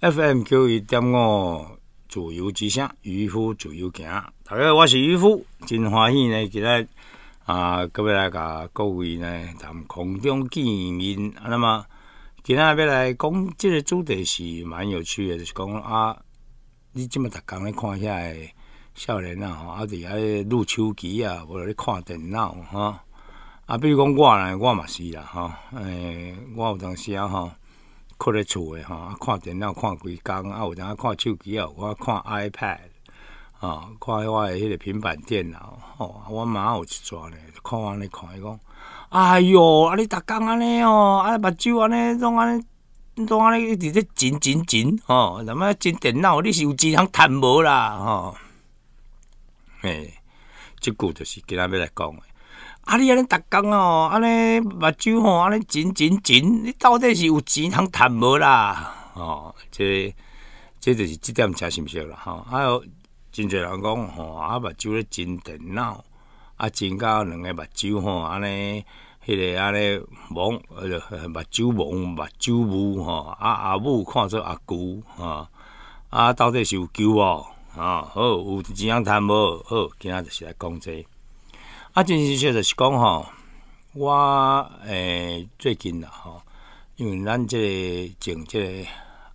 f m 九一点五，自由之声，渔夫自由行。大家，我是渔夫，真欢喜呢！今日啊，各位来甲各位呢，谈空中见面。啊、那么，今日要来讲这个主题是蛮有趣的，就是讲啊，你这么逐工咧，看遐下，少年啊，啊，就阿录手机啊，或者咧看电脑哈。啊，比如讲我呢，我嘛是啦哈，哎，我有当时啊吼。跍在厝诶，看电脑看几工啊，或者看手机哦，看看 iPad 啊，看我诶迄个平板电脑。吼，我妈有一逝咧，看安尼看伊讲，哎哟，啊你逐工安尼哦，啊目睭安尼，拢安尼，拢安尼直咧，剪剪剪，吼！他妈剪电脑，你是有钱通趁无啦，吼！嘿，即句就是今仔妹来讲诶。啊，你安尼逐工哦，安尼目睭吼，安尼钱钱钱，你到底是有钱通趁无啦？哦，这、这就是即点吃毋是啦。吼，还有真侪人讲吼，啊，目睭咧真电脑，啊，真到两个目睭吼，安尼迄个尼你迄呃目睭蒙，目睭乌吼，啊，阿母看做阿舅吼、啊，到底是有救哦？啊，好有钱通趁无？好，今仔就是来讲这。啊，真是说的是讲吼，我诶最近啦吼，因为咱这政这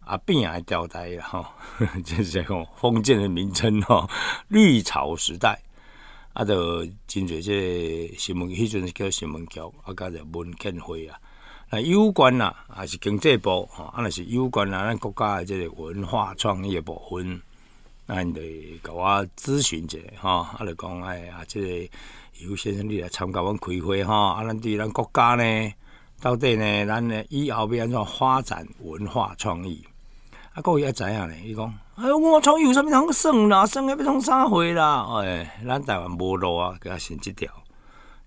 阿变啊掉代啦吼，就 是讲封建的名称吼，绿草时代啊，就进即这新闻，迄阵是叫新闻局，啊加者文建会啊，啊，有关啊，还是经济部吼，啊若是有关啊咱国家的即个文化创意部分，那你得我咨询者吼，啊，来讲哎啊个。尤先生，你来参加阮开会吼，啊，咱对咱国家呢，到底呢，咱呢以后要怎发展文化创意？啊，各位也知影呢。伊讲，哎呦，文化创意有啥物，通算啦？算个要创啥货啦？哎，咱台湾无路啊，搿现即条，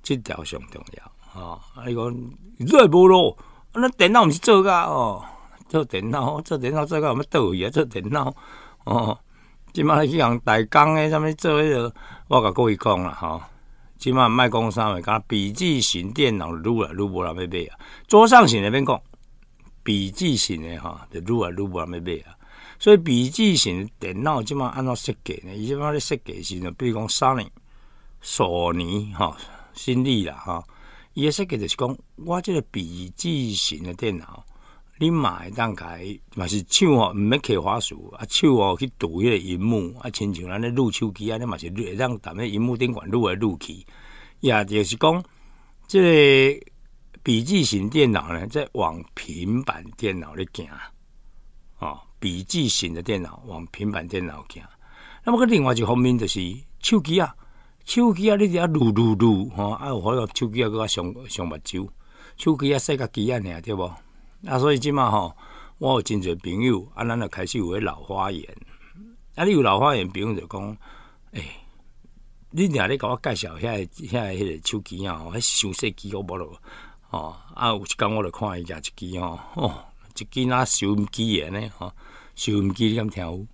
即条上重要吼、哦。伊讲，再无路，啊，咱电脑毋是做个哦？做电脑，做电脑做个，有乜倒去啊！做电脑哦，即马去人大工的，啥物做？迄、我甲各位讲啦，吼。起码卖公三台，讲笔记型电脑录啊录不人没买啊。桌上型那边讲笔记型的哈，录啊录不人没买啊。所以笔记型电脑即码按照设计呢，以前嘛咧设计是呢，比如讲三尼、索尼哈、新力啦哈，也设计就是讲我这个笔记型的电脑。你会当开，嘛是手哦，毋免刻滑鼠，啊手哦去读迄个荧幕，啊亲像咱咧录手机安尼嘛是会当踮咧荧幕顶管录来录去，也就是讲，即个笔记型电脑呢在往平板电脑咧行，哦笔记型的电脑往平板电脑行。那么个另外一方面就是手机啊，手机啊你著要录录录，吼，啊有好个手机啊搁较上上目睭，手机啊细个机啊，尔对无。啊，所以即嘛吼，我有真侪朋友，啊，咱就开始有迄老花眼。啊，你有老花眼，朋友就讲，诶，你定咧甲我介绍遐个遐迄个手机啊，迄收息机我无咯，哦，啊，有一工我著看伊一支吼，哦，一支若收音机诶呢，哦，收音机你敢听。有？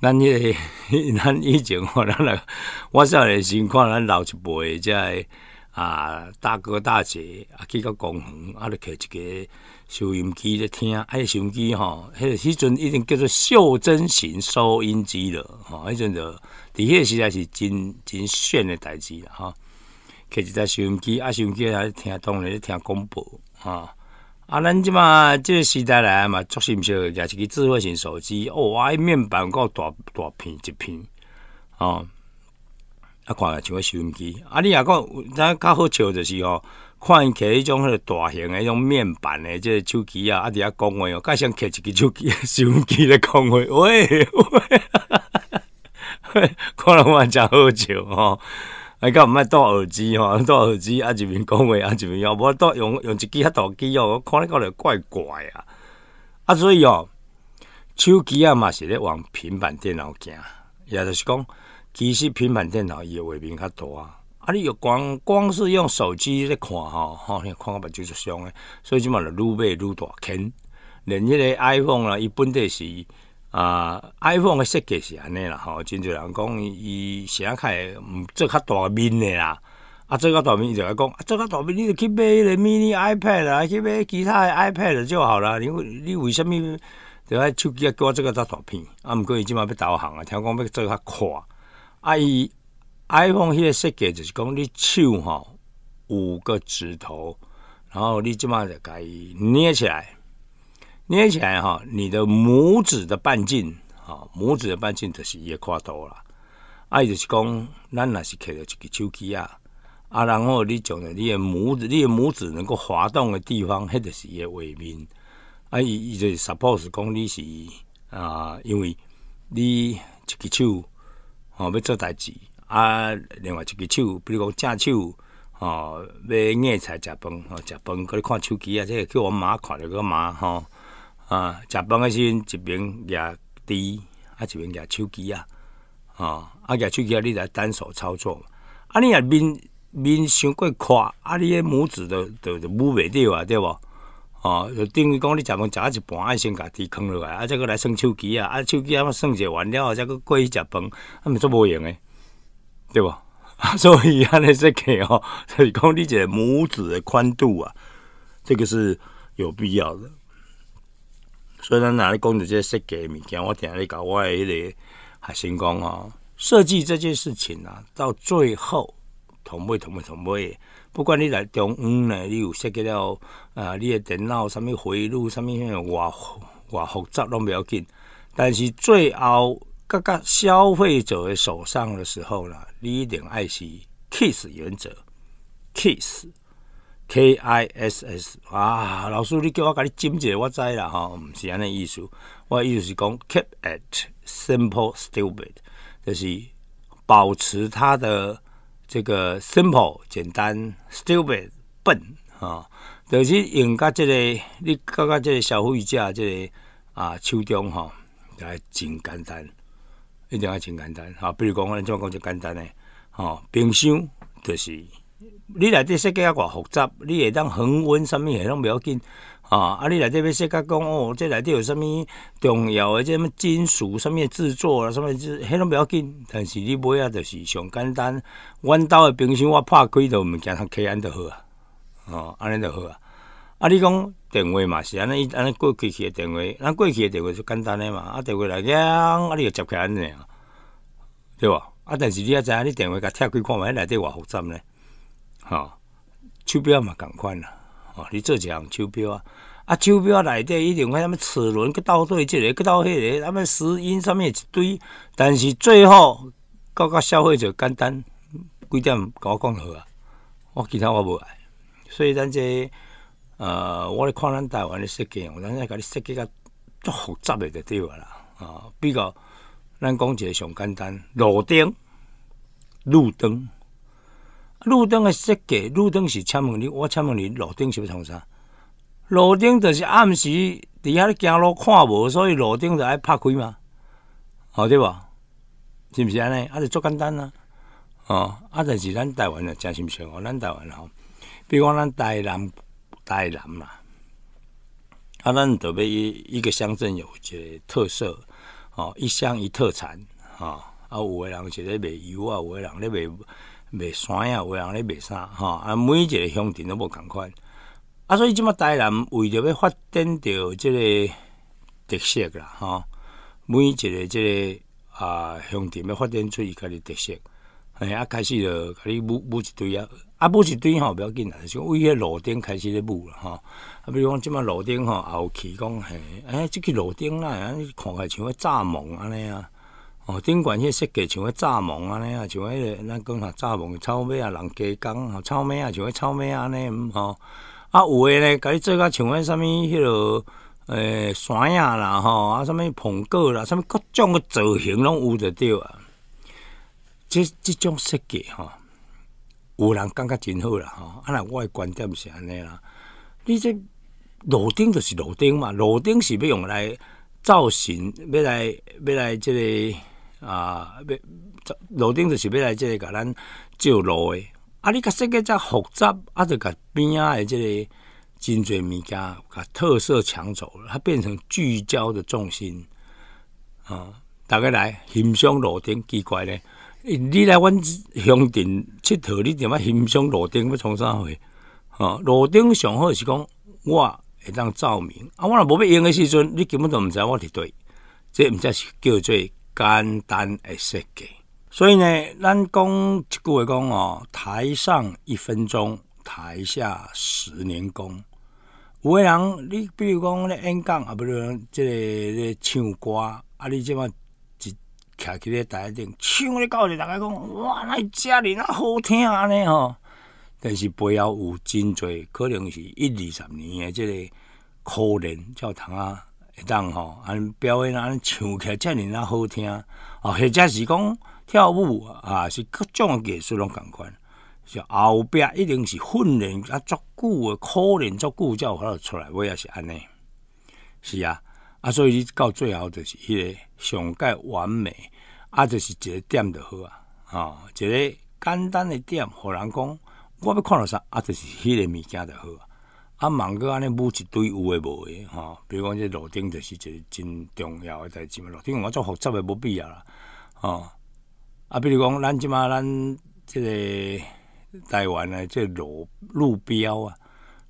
咱迄个 咱以前，咱来，我年时看咱老一辈，遮诶啊大哥大姐啊，去到公园啊，摕一个。收音机咧听，迄个收音机吼，迄时阵已经叫做袖珍型收音机了吼迄阵就，迄个时代是真真炫诶代志吼、哈。开一台收音机，啊，收音机来听当然咧听广播吼。啊，咱即嘛即个时代来嘛，足新潮，也是个智慧型手机。哦，哇，面板够大，大片一片哦。啊，看下像个收音机，啊，你啊讲，咱较好笑就是哦。看起迄种个大型的、迄种面板的个手机啊，阿遐讲话哦，甲上摕一支手机、手机咧讲话，喂，喂，哈哈！哈，看了我真好笑哦。伊甲毋爱戴耳机哦，戴耳机啊一面讲话啊一面，要无戴用用一支黑大机哦，我看了搞来怪怪啊。啊，所以哦，手机啊嘛是咧往平板电脑行，也就是讲，其实平板电脑伊诶画面较大啊！你又光光是用手机在看吼，吼，你看个睭就伤诶。所以即满就愈买愈大坑。连迄个 iPhone 啦，伊本底是啊，iPhone 诶设计是安尼啦，吼，真侪人讲伊会开做较大面的啦。啊，做较大面伊就爱讲啊，做较大面你就去买迄个 mini iPad 啦，去买其他诶 iPad 就好啦。你你为什么就爱手机啊？叫我做个较大片？啊，毋过伊即满要导航啊，听讲要做较快。啊，伊。iPhone 迄个设计就是讲，你手吼五个指头，然后你即马就甲伊捏起来，捏起来吼，你的拇指的半径，哈，拇指的半径就是伊的跨度啦。啊，伊就是讲，咱若是着一个手机啊，啊，然后你从你的拇指，你的拇指能够滑动的地方，迄就是伊个画面。啊，伊伊就是 suppose 讲你是啊，因为你一个手，吼要做代志。啊，另外一个手，比如讲正手，吼，要硬菜食饭，吼、食饭，搁咧看手机啊，即个叫我妈看着个妈，吼，啊，食饭诶时，阵一边举箸，啊，一边举手机啊，吼啊举手机啊，你来单手操作，啊，你啊面面伤过宽，啊，你诶拇指都都都捂袂着啊，对无？哦，等于讲你食饭食啊一半，先举箸空落来，啊，再个来耍手机啊，啊，手机啊耍者完了，再个过去食饭，啊，咪做无用诶。对无？所以安尼设计哦，所以讲你这拇指的宽度啊，这个是有必要的。所以咱哪里讲到这设计物件，我听你搞我迄个核心讲哦，设计这件事情啊，到最后同位同位同位，不管你来中央呢，你有设计了啊，你的电脑什么回路，什么外外复杂拢没有紧，但是最后。刚刚消费者的手上的时候呢，你定爱惜？Kiss 原则，Kiss，K-I-S-S 啊，老师你叫我跟你一结我知啦吼，毋是安尼意思，我意思是讲 keep it simple stupid，就是保持它的这个 simple 简单，stupid 笨啊，就是用该这个你格个这个消费者这个啊手中吼，来真简单。一定要真简单，哈！比如讲，咱怎讲真简单诶吼，冰箱就是你内底设计啊偌复杂，你会当恒温啥物嘿拢袂要紧啊。啊，你内底要设计讲哦，即内底有啥物重要诶，即物金属啥物制作啊，啥物制，迄拢袂要紧。但是你买啊，就是上简单。阮兜诶冰箱，我拍开就物件它开安就好啊，哦，安尼就好啊。啊，你讲。电话嘛是，安尼伊安尼过过去诶电话，咱过去诶电话就简单诶嘛，啊电话来个，啊你就接起安尼啊，对无啊但是你也知影，你电话甲拆开看，迄内底偌复杂嘞，吼，手表嘛，共款啦，哦，你做一项手表啊？啊手表内底一定迄什物齿轮去斗对即个，去斗迄个，啊物石英上面一堆，但是最后到甲消费者简单，几点甲我讲好啊？我其他我无，爱，所以咱这。呃，我咧看咱台湾咧设计，阵在甲你设计甲足复杂诶，就对啊啦。啊，比较咱讲一个上简单，路灯、路灯、路灯诶设计，路灯是请问你，我请问你，路灯是欲从啥？路灯就是暗时伫遐咧行路看无，所以路灯就爱拍开嘛，哦对吧？是毋是安尼？啊，着足简单啊？哦，啊，但是咱台湾实真心哦，咱台湾吼，比如讲咱台南。台南嘛，啊，咱准备一一个乡镇有一个特色哦，一乡一特产吼，啊，有个人是咧卖油啊，有个人咧卖卖山啊，有个人咧卖啥哈，啊，每一个乡镇都无同款，啊，所以即嘛台南为着要发展着即个特色啦哈，每一个即个啊乡镇要发展出伊家己特色，哎啊，开始就甲你募募一堆啊。啊，不是对吼，不要紧啦。就讲，为个路顶开始咧雾啦吼。啊，比如讲，即卖路顶吼也有起风嘿。哎，即个路顶啦，看起来像个蚱蜢安尼啊。哦，顶管迄设计像个蚱蜢安尼啊，像迄、个咱讲下蚱蜢草尾啊，人加工吼草尾啊，像个草尾安尼毋吼。啊，有诶咧，你做甲像个啥物迄落诶山啊啦吼，啊啥物苹果啦，啥物各种个造型拢有着对啊。即即种设计吼，有人感觉真好啦，吼！啊，若我诶观点是安尼啦。你这路顶就是路顶嘛，路顶是要用来造型，要来要来即个啊，路顶就是要来即个甲咱照路诶。啊，你甲设计遮复杂，啊，就甲边仔诶即个真侪物件甲特色抢走了，它变成聚焦的重心。啊，逐个来欣赏路顶，奇怪咧。你来阮乡镇佚佗，你点么欣赏路灯要从啥货？哦，路灯上好是讲我会当照明，啊，我若无要用的时阵，你根本都毋知我伫对，这毋只是叫做简单的设计。所以呢，咱讲一句话讲哦，台上一分钟，台下十年功。有诶人，你比如讲咧演讲，啊，不如即个咧唱歌，啊，你即么？唱起来大家一唱咧到，就大家讲，哇，那遮尔啊好听安尼吼。但是背后有真侪，可能是一二十年诶，即个苦练，叫通啊会当吼，安表演啊唱起遮尔啊好听。哦，或者是讲跳舞啊，是各种诶艺术拢共款，是后壁一定是训练啊足久诶，苦练足久，才有会出来。我也是安尼，是啊。啊，所以你到最后就是迄个上盖完美，啊，就是一个点的好啊。啊，一个简单的点，互人讲我要看到啥，啊，就是迄个物件的好啊。啊，茫个安尼武一堆有诶无诶，吼，比如讲，这路顶就是一个真重要诶代志嘛。路顶我做复杂诶，无必要啦。哦，啊，比如讲，咱即马咱即个台湾诶，即路路标啊，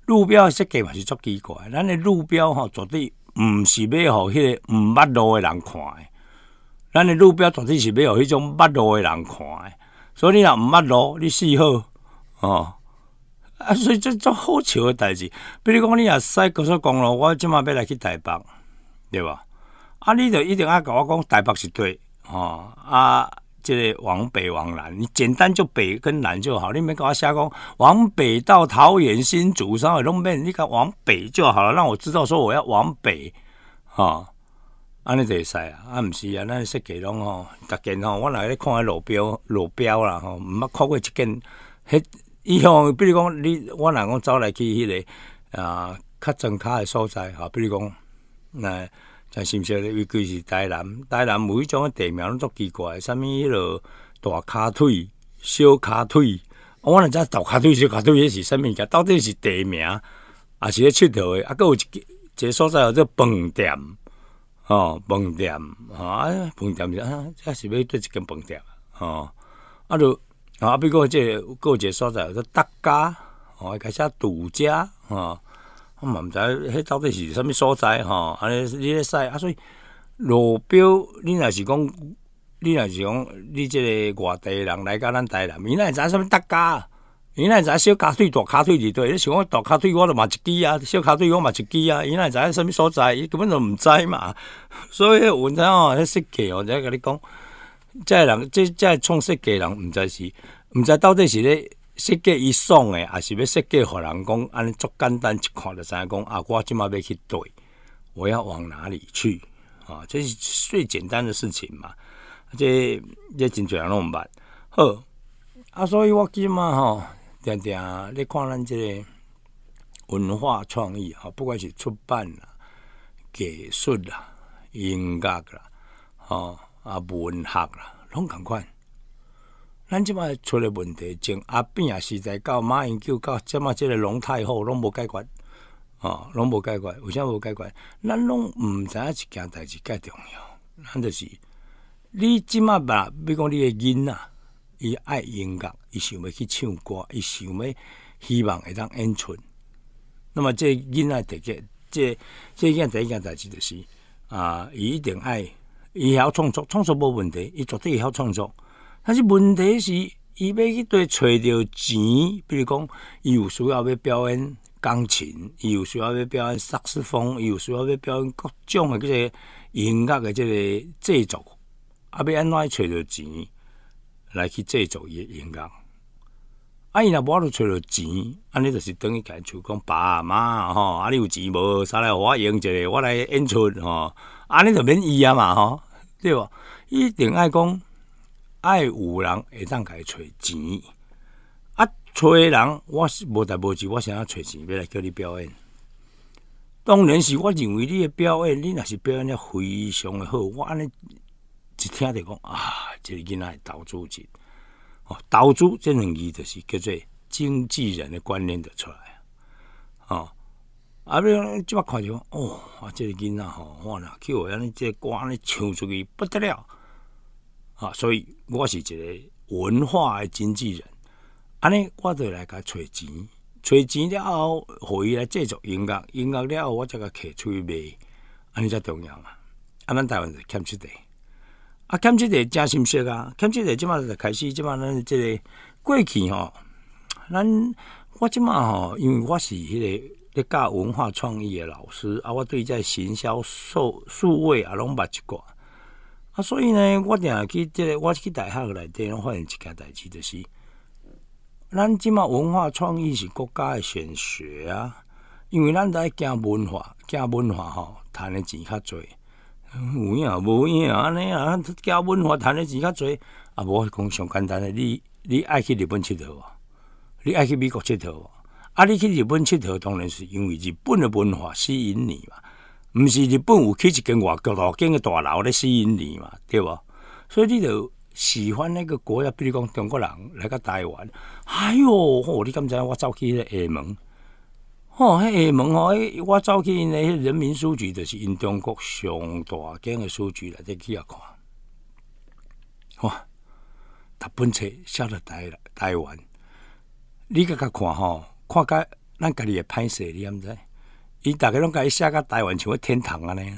路标设计嘛是足奇怪。咱诶路标吼绝对。毋是要互迄个毋捌路的人看的，咱的路标绝对是要互迄种捌路的人看的。所以你若毋捌路，你事好哦，啊，所以这种好笑的代志，比如讲你若使高速公路，我即晚要来去台北，对吧？啊，你著一定爱甲我讲台北是对哦啊。即个往北往南，你简单就北跟南就好，你没跟我瞎讲。往北到桃园新竹，稍微拢没，你讲往北就好了，让我知道说我要往北，哈，安尼就是使啊，啊，唔是啊，那设计拢吼，逐件吼，我来咧看下路标，路标啦，吼，毋捌看过一件，迄，以前比如讲你，我来讲走来去迄个，啊，较正卡的所在，哈，比如讲，来。但是毋是？因为其是台南，台南每一种的地名拢足奇怪，啥物迄落大骹腿、小骹腿，我那才大骹腿、小骹腿，迄是啥物件？到底是地名，还是咧佚佗的？啊，佫有一一个所在叫做饭店，吼，饭店，吼，啊，饭店是啊，这是要对一间饭店，吼，啊，就啊，比如讲，即个佫有一个所在叫做德家，吼，始些土家，吼。我嘛毋知，迄到底是啥物所在，吼？安尼你咧使啊，所以路标，你若是讲，你若是讲，你即个外地人来甲咱台南，伊会知啥物搭架，伊会知小卡腿大卡腿伫多？你想讲大卡腿，我都嘛一支啊，小卡腿我嘛一支啊，伊会知啥物所在？伊根本就毋知嘛。所以，吼，迄设计吼，我真甲咧讲，即人，即即系充识人，毋知是，毋知到底是咧。设计伊爽诶，啊是要设计，互人讲安尼足简单一看着知影讲啊，我即嘛要去对，我要往哪里去？啊，这是最简单的事情嘛，这这真侪人拢毋捌。好啊，所以我今嘛吼，定定咧看咱即个文化创意啊，不管是出版啦、艺术啦、音乐啦，吼啊文学啦，拢共款。咱即摆出诶问题，从阿扁也是在到马英九到即摆即个龙太后拢无解决，哦，拢无解决，为啥无解决？咱拢毋知影一件代志介重要，咱就是你即摆吧，比如讲你诶囡仔，伊爱音乐，伊想要去唱歌，伊想要希望会当演出。那么这囡仔第一，这这件第一件代志就是啊，伊一定爱，伊会晓创作，创作无问题，伊绝对会晓创作。但是问题是，伊要去对到着钱，比如讲，伊有需要要表演钢琴，伊有需要要表演萨克斯风，伊有需要要表演各种的即个音乐的即个制作，啊，要安怎揣到着钱来去制作伊的音乐？啊，伊若无路揣着钱，安尼就是等于讲厝讲爸妈吼，啊，你有钱无，啥来我用一下，我来演出吼，啊，你著免伊啊嘛吼，对无？伊定爱讲。爱有人会当家揣钱啊！揣人，我是无代无志，我想要揣钱，要来叫你表演。当然是我认为你的表演，你若是表演了非常的好。我安尼一听着讲啊，即个囡仔会投资钱哦，投资这两字就是叫做经纪人的观念著出来啊。哦，啊，你即摆看着哦，啊，这个囡仔吼，我呢，去我安尼这歌安尼唱出去不得了啊，所以。我是一个文化的经纪人，安尼我就来甲揣钱，揣钱了后，互伊来制作音乐，音乐了后，我才甲客出去卖，安尼才重要嘛。啊，咱台湾就欠七代，啊，欠七代真心说啊，欠七代即满就开始，即满咱即个过去吼。咱我即满吼，因为我是迄个咧教文化创意的老师，啊，我对在行销、售、数位啊拢捌一挂。啊，所以呢，我定去即个，我去大学内底，发现一件代志，就是，咱即满文化创意是国家的选学啊，因为咱在行文化，行文化吼，趁的钱较侪，有影无影安尼啊，行文化趁的钱较侪，啊，我讲上简单的，你你爱去日本佚佗，无？你爱去美国佚佗，无？啊，你去日本佚佗，当然是因为日本的文化吸引你嘛。毋是日本有去一间外国大间嘅大楼咧吸引你嘛，对无？所以你就喜欢那个国，家，比如讲中国人来个台湾，哎哟，吼，你敢知？我走去迄厦门，哦，迄厦门哦，我走去迄人民书局，就是因中国上大间嘅书局来，再去啊看。哇，搭本车写到台台湾，你甲甲看吼，看甲咱家己嘅歹势，你毋知？伊大概拢甲伊写甲台湾像个天堂啊尼。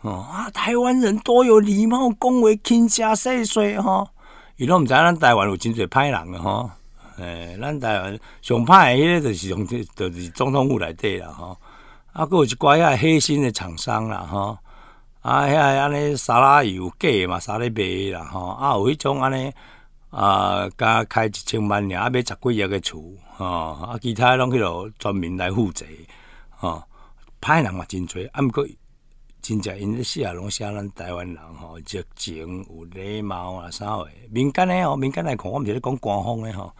哦啊台湾人多有礼貌，讲话轻声细碎吼。伊拢毋知咱台湾有真侪歹人个吼，诶，咱台湾上歹个迄个就是上就是总统府内底啦吼，啊，搁有一寡遐黑心的厂商啦吼，啊遐安尼沙拉油假嘛，沙拉卖啦吼，啊有迄种安尼啊，加开一千万尔，啊买十几亿个厝吼，啊其他拢去落专门来负责。哦，歹人嘛真侪，啊，毋过真正因咧写拢写咱台湾人吼热情有礼貌啊，啥货？民间诶吼，民间来看，我毋是咧讲官方诶吼，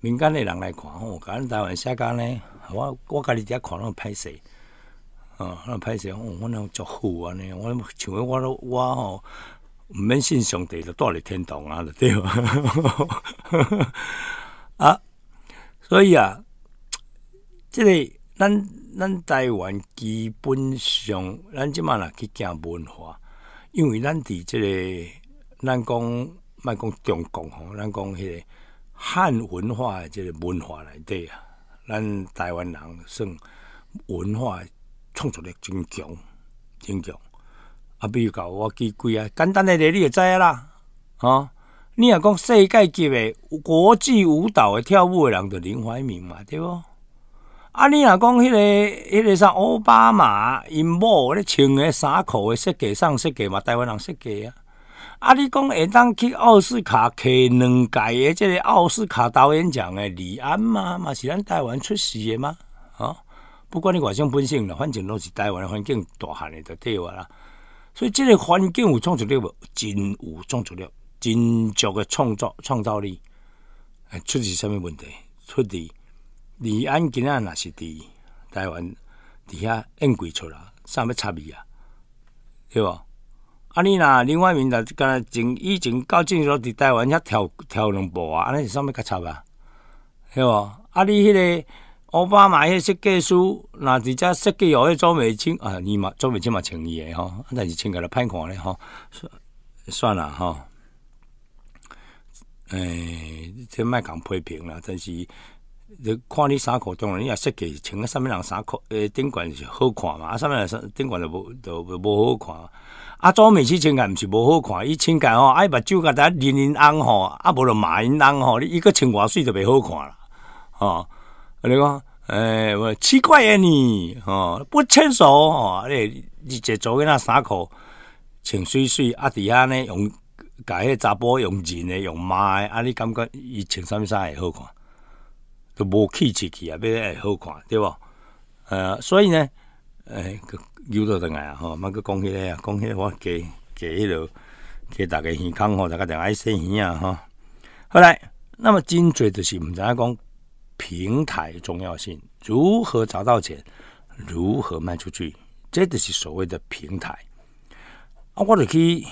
民间诶人来看吼，甲咱台湾写家咧，我我家己伫遐看拢歹势。吼，啊，那歹势，我我拢足好安尼，我像我都我吼，毋免信上帝就带你天堂啊，就对。啊，所以啊，即个咱。咱台湾基本上，咱即满啦去讲文化，因为咱伫即个，咱讲卖讲中国吼，咱讲迄个汉文化的即个文化内底啊，咱台湾人算文化创造力真强，真强。啊，比如讲我举几啊，简单诶你你会知啊啦，吼，你若讲世界级诶国际舞蹈诶跳舞诶人就林怀民嘛，对无？啊，你若讲迄个，迄个啥奥巴马，伊某咧穿个衫裤诶设计，上设计嘛，台湾人设计啊。啊，你讲下当去奥斯卡摕两届诶，即个奥斯卡导演奖诶，李安嘛，嘛是咱台湾出世诶吗？啊，不管你外省本省啦，反正拢是台湾环境大汉诶，就台湾啦。所以，即个环境有创造力无？真有创造力，真足个创作创造力。哎，出是啥物问题？出自。李安今仔若是伫台湾，伫遐演轨出啦，啥物插伊啊？对无？啊，你若另外面若敢若从以前到今，就伫台湾遐跳跳两步啊，安尼是啥物甲插啊？对无？啊，你迄个奥巴马迄设计师，若伫遮设计又迄做美清啊，伊嘛做美清嘛穿伊诶吼，但是穿起来歹看咧吼，算啦吼。诶，这卖讲批评啦，但是。你看你衫裤，当然你也设计穿个什么人衫裤诶，顶悬是好看嘛？啊，什么人顶悬就无就无好看。啊，做美妻穿个毋是无好看，伊穿个吼，哎，目睭甲戴菱人红吼，啊，无就马英红吼，你一个穿偌水就袂好看啦，吼？你讲诶，奇怪诶，你吼不成熟吼，你一做个那衫裤穿水水，啊底下呢用，甲迄查甫用钱诶，用妈诶，啊你感觉伊穿啥物衫会好看？都无气质去啊，要得系好看，对无？呃，所以呢，诶，要倒转来啊？吼，咪佮讲迄个啊，讲迄个我加加迄落，加逐个耳康吼，逐个定爱生耳啊？吼。后来，那么真侪就是毋知影讲平台重要性，如何找到钱，如何卖出去，即就是所谓的平台。啊，我就去，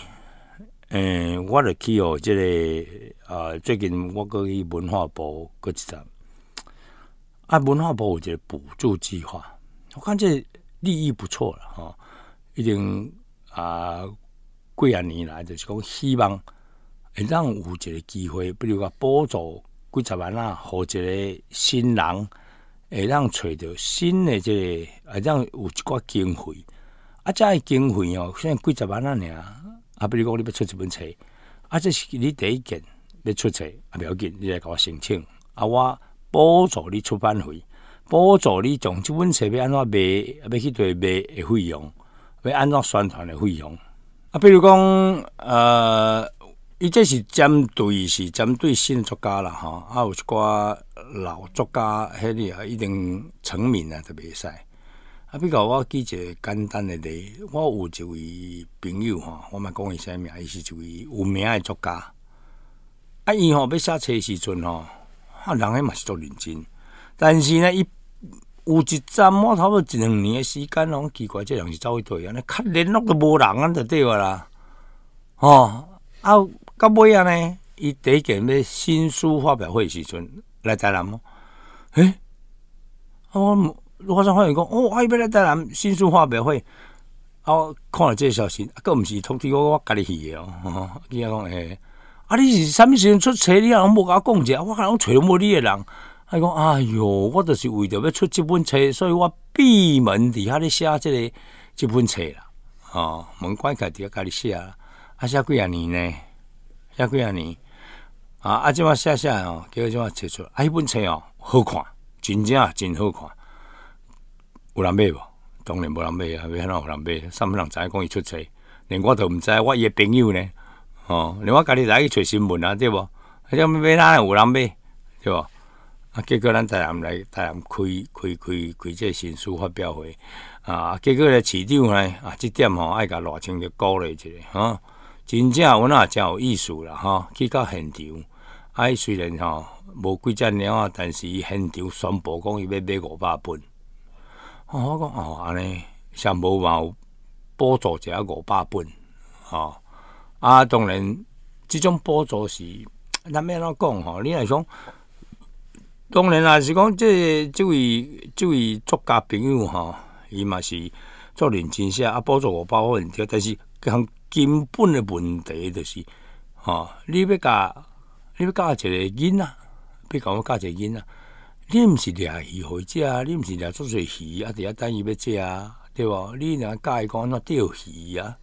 诶，我就去哦，即个啊，最近我过去文化部，过一站。啊，文化部，有一个补助计划，我看这利益不错了哈。已经啊，几啊年来就是讲，希望会让有一个机会，比如讲补助几十万啊，或个新人会让揣到新的这个，啊，让有一寡经费。啊，这经费哦，虽然几十万啊，尔啊，比如讲你要出一本册，啊，这是你第一件要出册，啊，不要紧，你来甲我申请，啊，我。补助你出版费，补助你从即本册要安怎卖，要去做卖的费用，要安怎宣传的费用。啊，比如讲，呃，伊这是针对是针对新作家啦，吼，啊，有一寡老作家，迄个啊，一定成名啊，都袂使。啊，比较我记一个简单的例，我有一位朋友吼，我嘛讲啥物名，伊是一位有名的作家。啊，伊吼要册车时阵吼。啊，人诶，嘛是足认真，但是呢，伊有一阵，我差不多一两年诶时间哦，奇怪，这人是走去队，安尼，较联络都无人，安着对话啦。哦，啊，到尾啊呢，伊第一件要新书发表会时阵来台南。诶，我我上发现讲，哦，阿一要来台南新书发表会，啊，看了这消息，啊，佫毋是通知我，我家己去诶哦，伊 啊讲诶。啊！你是啥物时阵出册？你也拢无甲我讲者，我感觉拢找拢无你诶人。伊讲哎哟，我著是为着要出即本册，所以我闭门伫遐咧写即个即本册啦。哦，门关起伫遐家咧写，啊写几啊年呢？写几啊年？啊啊！即么写写来哦，叫果怎么写出？啊，迄本册哦，好看，真正真好看。有人买无？当然无人买啊！要喊老有人买？啥物人影讲伊出册，连我都毋知我伊诶朋友呢。哦，另外，家己来去找新闻啊，对无？啊，种买哪有人买，对无？啊，结果咱台南来台南开开开开这新书发表会啊，结果咧，市长咧啊，即点吼爱甲偌千个鼓励一下吼，真正阮也真有意思啦吼。去到现场，啊，伊虽然吼无几只猫啊，但是伊现场宣布讲伊要买五百本，哦，哦，安尼上无嘛有补助一下五百本，哈。啊当然即种补助是 咱要怎讲吼你若是讲当然若是讲即即位即位作家朋友吼伊嘛是做认真写啊补助五百块银票但是很根本的问题著是吼你要教你要教一个囝仔你要教一个囝仔你毋是掠鱼互伊食你毋是掠做一鱼啊你要等伊要食啊对无你若教伊讲哪钓鱼啊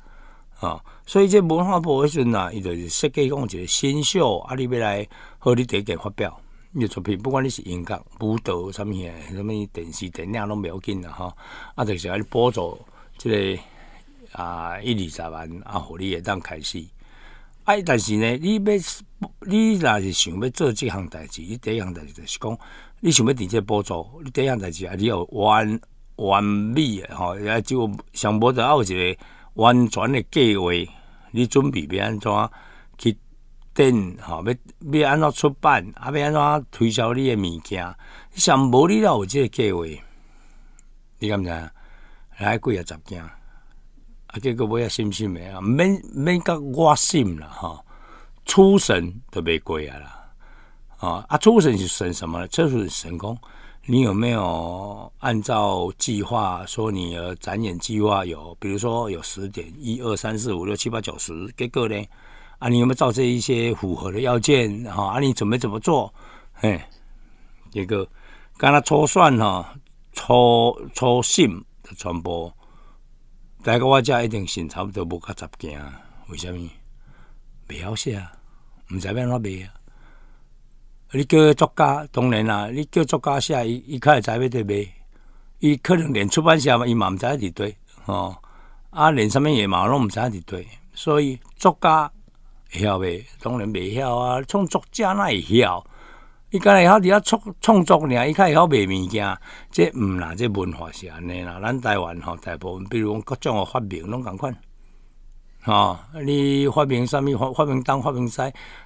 啊，所以这文化部时阵呐，伊就是设计讲，一个新秀啊，你要来你第一个发表你作品，不管你是音乐、舞蹈、什么嘢、什么电视、电影，拢不要紧啦吼，啊，就是喺你补助，即个啊一二十万啊，互你会当开始。啊，但是呢，你要你若是想要做即项代志，你第一项代志就是讲，你想要直接补助，你第一项代志啊，你要完完美诶吼，只就上不得有一。个。完全的计划，你准备要安怎去订？哈，要要安怎出版？啊，要安怎推销你的物件？你想无？你了有即个计划，你敢知？来几啊十件，啊，结果买啊新鲜的啊，免免甲我审啦吼，初审就袂贵啊啦，啊啊，初审是算什么？初是成功。你有没有按照计划说你呃展演计划有？比如说有十点一二三四五六七八九十，结个呢？啊？你有没有照这一些符合的要件？哈啊，你准备怎么做？嘿，杰个，刚才粗算哈，粗粗信的传播，大概我家一定信差不多不加十件啊？为什么？要写，唔知变哪没啊？你叫作家，当然啦。你叫作家，写，伊伊较会知要得卖，伊可能连出版社嘛，伊嘛毋知伫堆吼，啊连什物也嘛拢毋知伫堆。所以作家会晓袂？当然袂晓啊。创作者哪会晓？伊敢会晓伫遐创创作尔，伊较会晓卖物件。这毋啦，这文化是安尼啦。咱台湾吼，大部分比如讲各种诶发明拢共款。啊！你发明什么？发明当发明师，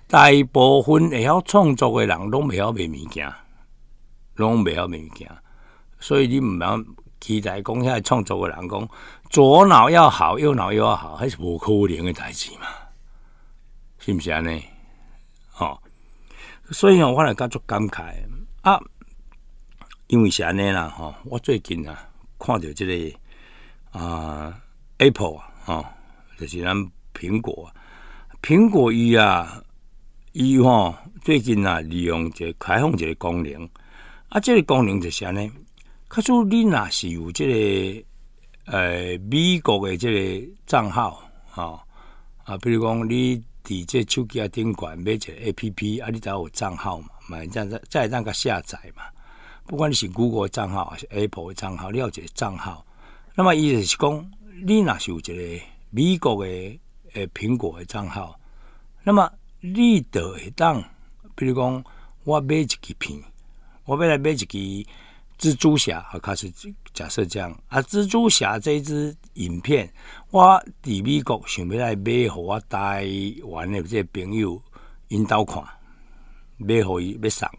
大部分会晓创作的人，拢袂晓卖物件，拢袂晓卖物件，所以你毋通期待讲遐创作的人讲左脑要好，右脑又要好，还是无可能诶代志嘛？是毋是安尼？哦，所以讲我来较足感慨啊，因为是安尼啦？吼，我最近啊，看着即个啊 Apple 啊。吼、就是咱苹果，苹果伊啊，伊吼最近啊，利用一个开放一个功能啊。这个功能就是安尼。较设你若是有这个呃美国的即个账号吼啊，比如讲你伫即手机啊顶馆买一个 A P P 啊，你才有账号嘛，买这再再让他下载嘛。不管你是 Google 的账号还是 Apple 的账号，你要个账号，那么伊就是讲你若是有一个。美国的诶苹果的账号，那么立会当，比如讲，我买一支片，我要来买一支蜘蛛侠，啊，开始假设这样，啊，蜘蛛侠这支影片，我伫美国想要来买，互我台湾的这朋友因兜看，买互伊要送，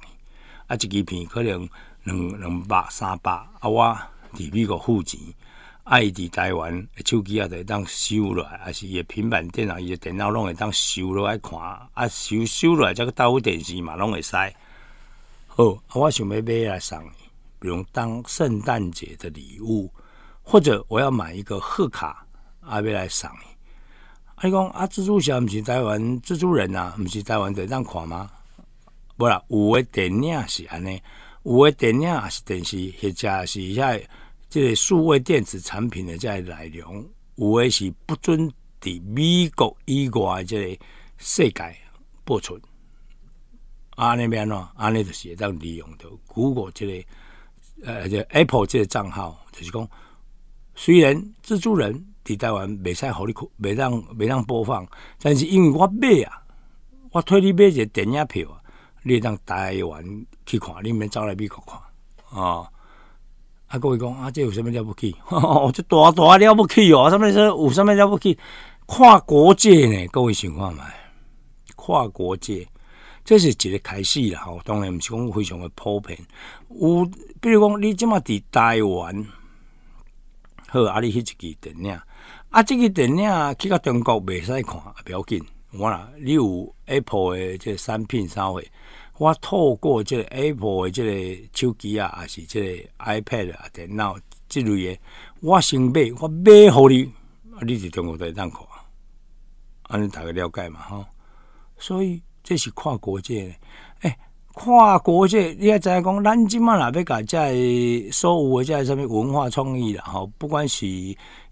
啊，一支片可能两两百、三百，啊，我伫美国付钱。爱伫台湾，手机也会当收来，还是伊平板电脑、伊电脑拢会当收落来看。啊，收收落来，则个倒电视嘛拢会使。好，啊，我想要买来送，比如当圣诞节的礼物，或者我要买一个贺卡，啊，买来送你。啊，伊讲啊，蜘蛛侠毋是台湾蜘蛛人啊，毋是台湾会当看吗？无啦，有诶电影是安尼，有诶电影也是电视，或者是下。即个数位电子产品的即个内容，有诶是不准伫美国以外即个世界播出。阿那边呢，安那就是会当利用到 Google 即个，呃，Apple 这个账号，就是讲，虽然蜘蛛人伫台湾未使互你看，未当未当播放，但是因为我买啊，我推你买一个电影票，啊，你当台湾去看，你免走来美国看啊。啊，各位讲啊，这有什么了不起？这大大了不起哦！什么说有什么了不起？跨国界呢？各位想看吗？跨国界，这是一个开始啦。吼，当然毋是讲非常的普遍。有，比如讲你即么伫台湾，好，啊，你翕一支电影，啊，即支电影去到中国未使看，不要紧，我啦，你有 Apple 的这产品啥货？我透过即个 Apple 的即个手机啊，还是即个 iPad 啊、电脑即类的，我先买，我买好你，啊，你是中国在进口啊，啊，你大概了解嘛？哈，所以这是跨国界，哎，跨国界，你也在讲，咱南京嘛，台北在所搜狐在上面文化创意啦，哈，不管是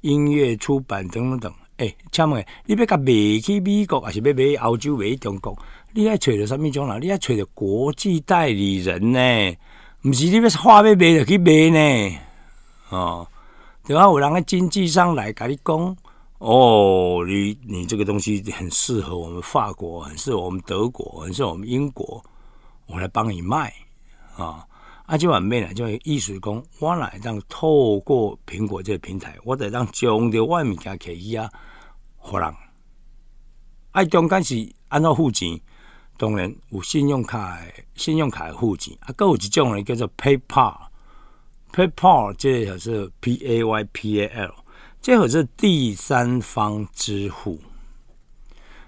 音乐出版等等等。诶千万！你要甲卖去美国，还是要卖澳洲、卖中国？你爱揣着什么种人？你爱揣着国际代理人呢？毋是你要话要卖就去卖呢？哦，对啊，有人个经济上来甲你讲，哦，你你这个东西很适合我们法国，很适合我们德国，很适合我们英国，我来帮你卖啊！啊，今晚面呢，就艺术工，我来让透过苹果这个平台，我得让将这外面嘅企业啊。互人。爱中间是按怎付钱，当然有信用卡，信用卡付钱，啊，搁有一种呢，叫做 PayPal，PayPal 即个是 P A Y P A L，即个是第三方支付。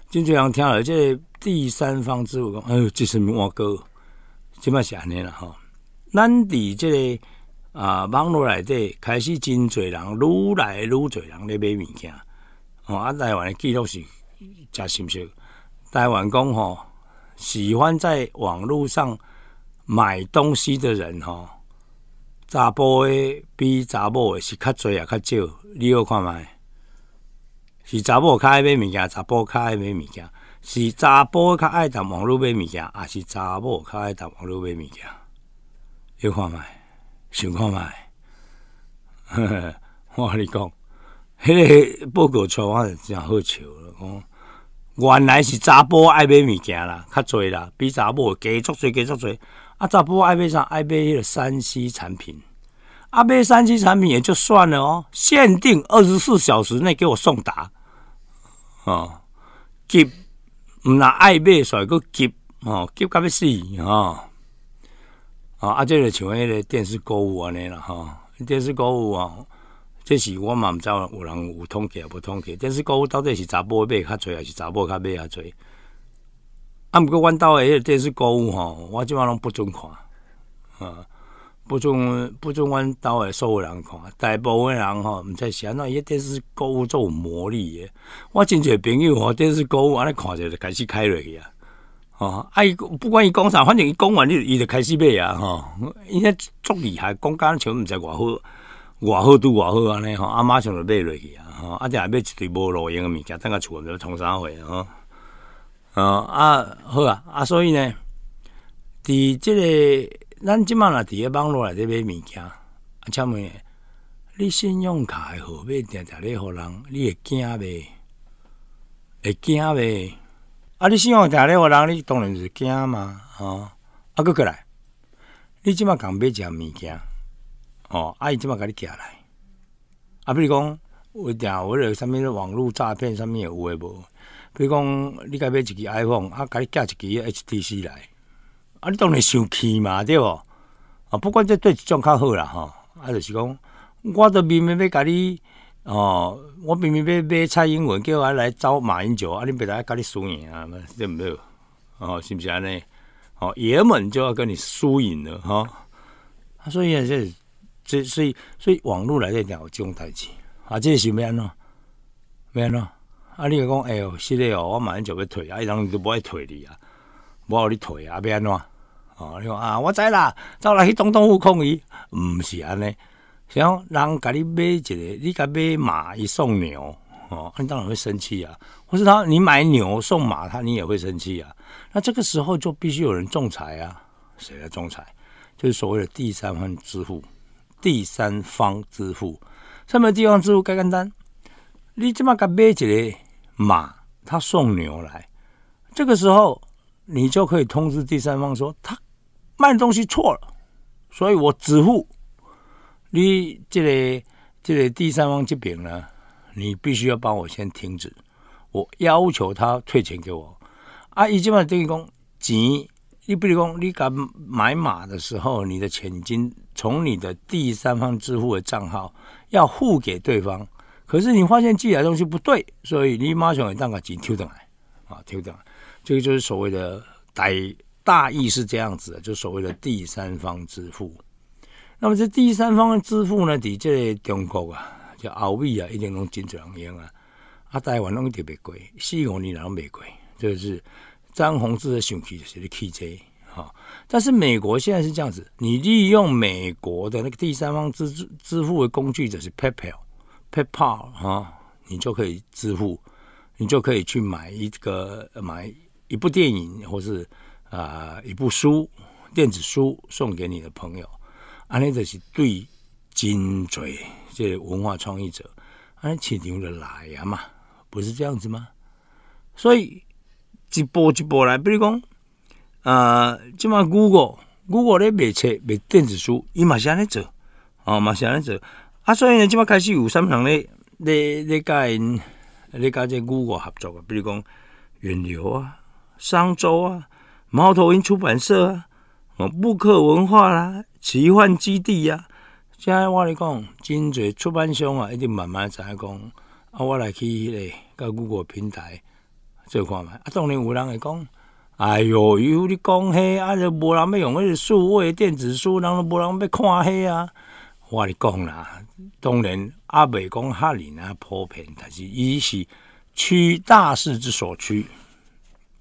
真侪人听了这第三方支付讲，哎呦，这是我哥，即摆是安尼啦吼。咱伫即个啊网络内底开始真侪人愈来愈侪人咧买物件。哦，啊，台湾的记录是，真新鲜。台湾讲吼，喜欢在网络上买东西的人吼，查甫的比查某的是较侪也较少。你有看觅？是查某爱买物件，查甫较爱买物件，是查甫较爱在网络买物件，还是查某较爱在网络买物件？你看觅，想看觅，呵呵，我跟你讲。迄个报告笑我是真好笑哦，原来是查甫爱买物件啦，较侪啦，比查某加足侪加足侪。啊，查甫爱买啥？爱买迄个三 C 产品。啊，买三 C 产品也就算了哦，限定二十四小时内给我送达。哦，急，毋若爱买在个急，哦，急甲要死，哦。啊，阿这就像迄个电视购物安尼啦，哈，电视购物啊。这是我嘛毋知有人有计看无统计。电视购物到底是查甫买较侪，还是查某较买较侪？毋过阮兜迄个电视购物吼，我即满拢不准看，啊，不准不准阮兜诶所有人看。大部分人吼毋知是，安怎，伊电视购物做魔力诶。我真侪朋友吼电视购物，安尼看着就开始开落去啊。吼，啊，伊不管伊讲啥，反正伊讲完你伊就开始买啊，吼。伊遐足厉害，讲价像毋知偌好。偌好拄偌好安尼吼，啊马上就买落去啊，吼，啊定买一堆无路用诶物件，等下厝唔知要创啥货吼，吼啊好啊啊所以呢，伫即个咱即满啦，伫个网络内底买物件，啊，请问你信用卡诶号码定定咧，互人，你会惊未？会惊未？啊你信用卡咧，互人，你当然是惊嘛，吼、啊，佫过来，你即满共买只物件。哦，阿姨，即么甲你寄来。啊，比如讲，有订我了什么物网络诈骗，物面有诶无？比如讲，你该买一支 iPhone，啊，甲你寄一支 HTC 来。啊，你当然生气嘛，对无？啊，不管这对一种较好啦，吼，啊，就是讲，我都明明要甲你，哦，我明明要买蔡英文，叫我来找马英九，啊，你别来甲你输赢啊，对毋对？哦，是毋是安尼？哦，爷们就要跟你输赢了，吼、啊，所以啊，这。所以，所以网络来在讲这种代志啊，这是咩呢？咩呢？啊，你讲哎呦，是的哦，我马上就要退，啊，伊人就无爱退你啊，无你退啊，要安怎？哦，你看啊，我知啦，走来去东东互控伊，毋是安尼，想让家你买一个，你家买马一送牛，哦，你当然会生气啊。或是他你买牛送马，他你也会生气啊。那这个时候就必须有人仲裁啊，谁来仲裁？就是所谓的第三方支付。第三方支付，什么第三方支付？介简单，你怎么甲买一个马，他送牛来，这个时候你就可以通知第三方说他卖东西错了，所以我支付。你这个这个第三方这边呢，你必须要帮我先停止，我要求他退钱给我啊！一这么等于讲钱。你比如讲，你敢买马的时候，你的钱金从你的第三方支付的账号要付给对方，可是你发现寄来东西不对，所以你马上会当个钱抽上来，啊，抽上来，这个就是所谓的大大意是这样子，就所谓的第三方支付。那么这第三方支付呢，在这中国啊，叫澳币啊，一点拢金砖用啊，啊，台湾拢特别贵，西欧你那种贵，就是。张宏志的选机就是 KJ 但是美国现在是这样子，你利用美国的那个第三方支支付的工具，就是 PayPal，PayPal 哈，你就可以支付，你就可以去买一个买一部电影或是啊一部书电子书送给你的朋友，安那的是对金嘴这文化创意者，而且牛的来嘛，不是这样子吗？所以。一步一步来，比如讲，呃，即马 Google，Google 咧卖册卖电子书，伊嘛是安尼做，哦嘛是安尼做，啊，所以呢，即马开始有新人咧，咧咧个因咧家只 Google 合作啊，比如讲，远游啊，商周啊，猫头鹰出版社啊，哦，布克文化啦，奇幻基地啊。现在我咧讲，真侪出版商啊，一直慢慢知影讲，啊，我来去迄个 Google 平台。做看觅啊，当然有人会讲：“哎哟，有你讲迄啊，就无人要用迄个数位电子书，人都无人要看迄啊。”我你讲啦，当然啊，袂讲赫尔啊，普遍，但是伊是趋大势之所趋，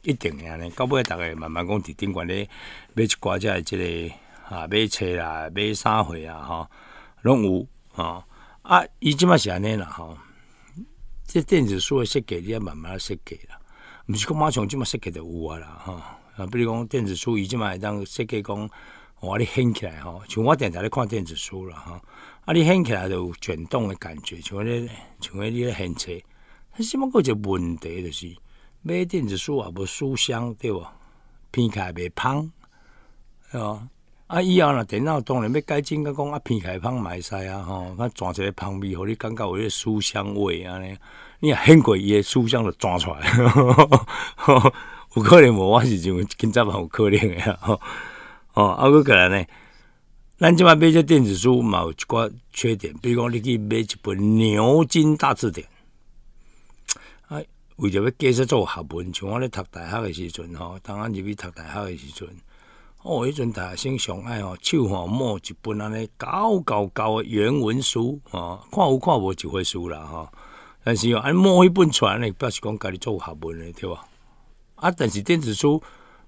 一定安尼。到尾大个慢慢讲，伫顶悬咧买一寡只即个啊，买册啦，买啥货啊，吼拢有吼啊，伊即嘛安尼啦，吼，这电子书的设计要慢慢设计啦。毋是讲马上即马设计就有啊啦，吼、啊，比如讲电子书即经会当设计讲，哇，你掀起来吼，像我现台咧看电子书啦，吼啊，你掀起来就有卷动的感觉，像咧像咧你咧掀车。但是嘛，个问题就是买电子书也无书香对无皮开袂芳，系嘛？啊，以后若电脑当然要改进，甲讲啊，皮开嘛会使啊，吼，啊，装一个芳味，互你感觉有迄个书香味安尼。你很过伊个书箱就抓出来，有可能无，还是就今朝蛮有可能的呀。哦，啊，佫个呢？咱即卖买只电子书，嘛，有一寡缺点，比如讲你去买一本牛津大字典，啊，为着要继续做学文，像我咧读大学的时阵吼，当年入去读大学的时阵，哦，迄阵大学生上爱吼手汗摸一本安尼高高高的原文书哦，看有看无就会输了哈。但是哦，按摸迄本传嘞，表是讲家己做学问诶，对吧？啊，但是电子书，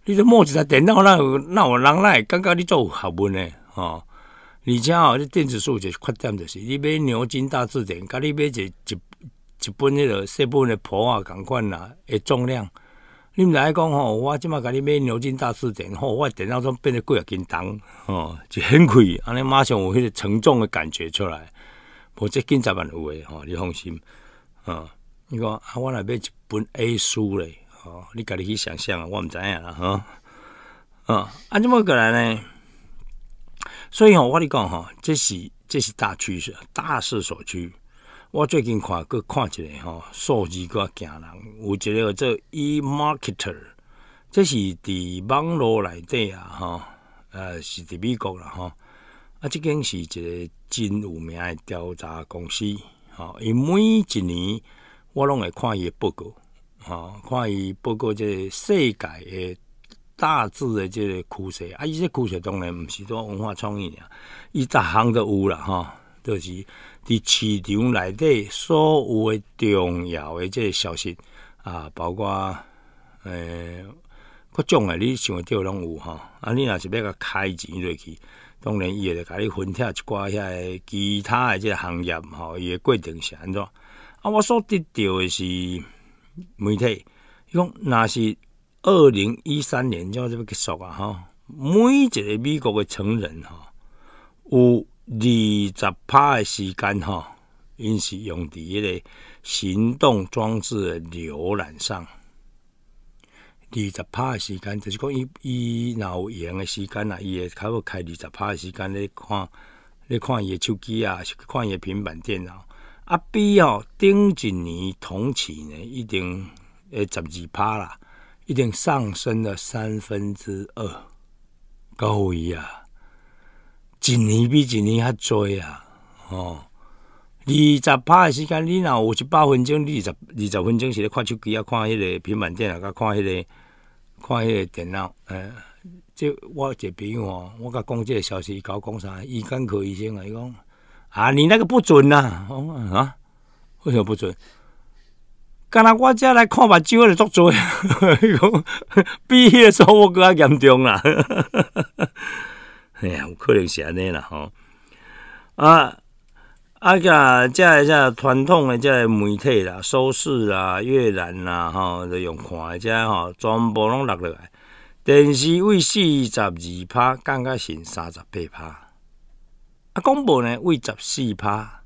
你只摸一台电脑那那我人来，感觉你做学问诶哦。而且哦，这电子书就是缺点，就是你买牛津大字典，甲你买一一一本迄个四本的薄啊，同款啦，诶，重量。你知影讲吼，我即嘛甲你买牛津大字典，吼，我电脑总变得几啊斤重，吼，就很贵，安尼马上有迄个沉重的感觉出来，无这近十万有诶哦，你放心。嗯，你讲啊，我那买一本 A 书咧，哦，你家己去想想啊，我毋知啦，哈，啊，啊，怎么过来呢？所以，我我你讲吼，这是这是大趋势，大势所趋。我最近看，佮看一个吼，数字佮惊人。有一个做 e marketer，这是伫网络内底啊，吼，呃，是伫美国啦，吼，啊，即间是一个真有名的调查公司。吼，伊每一年我拢会看伊诶报告，吼，看伊报告即个世界诶大致诶即个趋势，啊，伊即趋势当然毋是做文化创意啊，伊逐项都有啦，吼，著是伫市场内底所有诶重要诶即个消息，啊，包括诶各种诶，你想钓拢有吼，啊，你若是要甲开钱落去。当然，伊会着甲你分拆一寡遐其他诶，即个行业吼，伊诶过定是安怎啊？我所得着诶是媒体，伊讲若是二零一三年就结束啊！吼，每一个美国诶成人吼，有二十趴诶时间吼，因是用伫迄个行动装置诶浏览上。二十拍的时间，就是讲伊伊若有闲的时间啊，伊会开开二十拍的时间咧看咧看伊诶手机啊，看伊诶平板电脑。啊。比哦，顶一年同期呢，一定诶十二拍啦，一定上升了三分之二，高伊啊！一年比一年较追啊，哦，二十拍的时间，你若有十八分钟，二十二十分钟是咧看手机啊，看迄个平板电脑，甲看迄个。看迄个电脑，诶，即我一朋友吼，我甲讲即个消息伊甲我讲啥？医干科医生伊讲，啊，你那个不准呐，啊，为什么不准？敢若我遮来看目睭咧，足醉，伊讲比迄个候我搁较严重啦，哎 呀，有可能是安尼啦，吼，啊。啊，甲遮遮传统诶，遮媒体啦，收视啦、阅览啦，吼，就用看，诶，遮吼，全部拢落落来。电视为四十二趴，降刚成三十八趴。啊，广播呢为十四趴，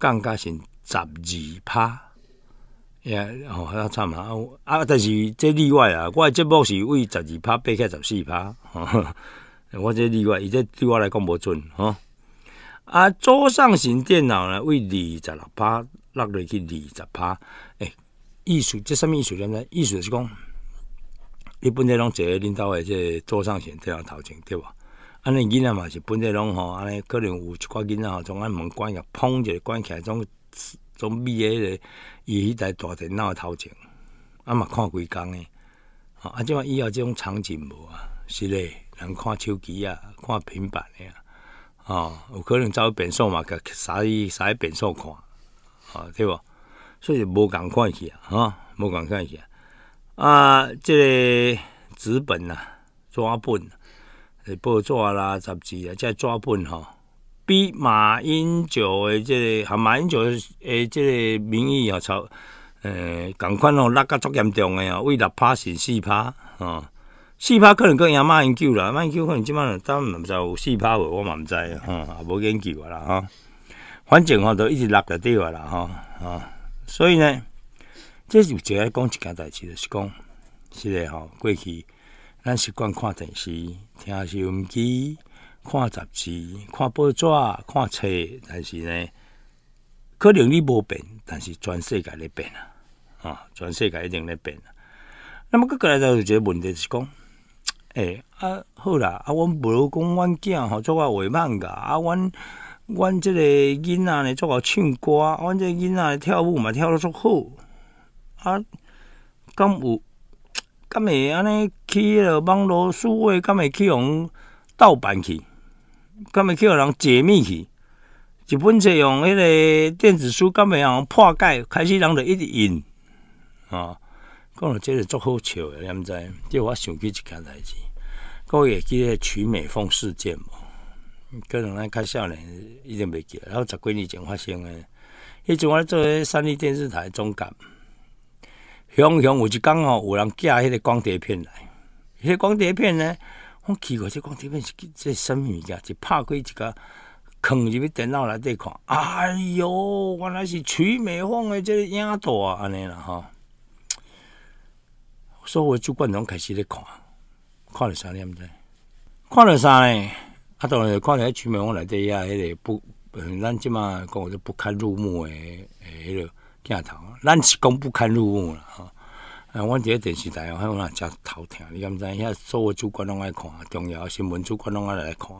降刚成十二趴。也吼，还要惨啊！啊，但是这例外啊，我诶节目是为十二趴，八开十四趴。我这例外，伊这对我来讲无准，吼。啊，桌上型电脑呢，为二十六趴，落来去二十趴。诶，艺术这上面艺术点呢？艺术是讲，你本在拢坐领导的这桌上型电脑头前，对吧？安尼囡仔嘛是本地拢吼，安尼可能有一寡囡仔吼，从安门关来，砰一下关起来，从诶迄个伊迄台大电脑头前，啊嘛看几工诶。啊，啊，即嘛以后即种场景无啊，是咧，人看手机啊，看平板诶啊。啊，有可能走变数嘛？甲啥伊啥伊变数看，啊，对无？所以无共款是啊，哈，无共款是啊。啊，即个资本啊，纸本，报纸啦，杂志啊，即个纸本吼，比马英九的即，含马英九的即个名义啊，超，诶，共款哦，落甲足严重诶哦，为了怕信，死怕吼。四泡可能跟亚马逊旧啦，亚马逊旧可能即马就当唔知有四泡无，我嘛毋知啊，也无研究啦啊。反正吼都一直落着地话啦哈啊，所以呢，这就一个讲一件代志，就是讲，是嘞吼，过去咱习惯看电视、听收音机、看杂志、看报纸、看册，但是呢，可能你无变，但是全世界咧变啊，啊，全世界一定咧变啊。那么个个来就有一个问题，就是讲。诶，啊，好啦，啊，阮无讲，阮囝吼做啊画漫画，啊，阮阮即个囡仔咧做啊唱歌，阮即个囡仔跳舞嘛跳得足好，啊，敢有，敢会安尼去网络思维，敢会去用盗版去，敢会去互人解密去，一本册用迄个电子书，敢会用破解，开始人就一直印，啊，讲到这是足好笑你现在叫我想起一件代志。各位会记得徐美凤事件无？可能咱开少年一定袂记。然后十几年前发生诶。迄阵我做三立电视台总监，像像有一工吼，有人寄迄个光碟片来，迄光碟片呢，我奇怪，这光碟片是这什么物件？就拍开一个放入去电脑内底看。哎哟，原来是徐美凤诶，这个影图啊，安尼啦吼。所以主管拢开始咧看。看了三年，看了三呢？啊，当然看了许出名，我来底啊，迄个不，咱即马讲是不堪入目诶诶，迄个镜头，咱是讲不堪入目啦。啊，我伫个电视台哦，遐我啊真头疼，你毋知影，所有主管拢爱看，重要新闻主管拢爱来看，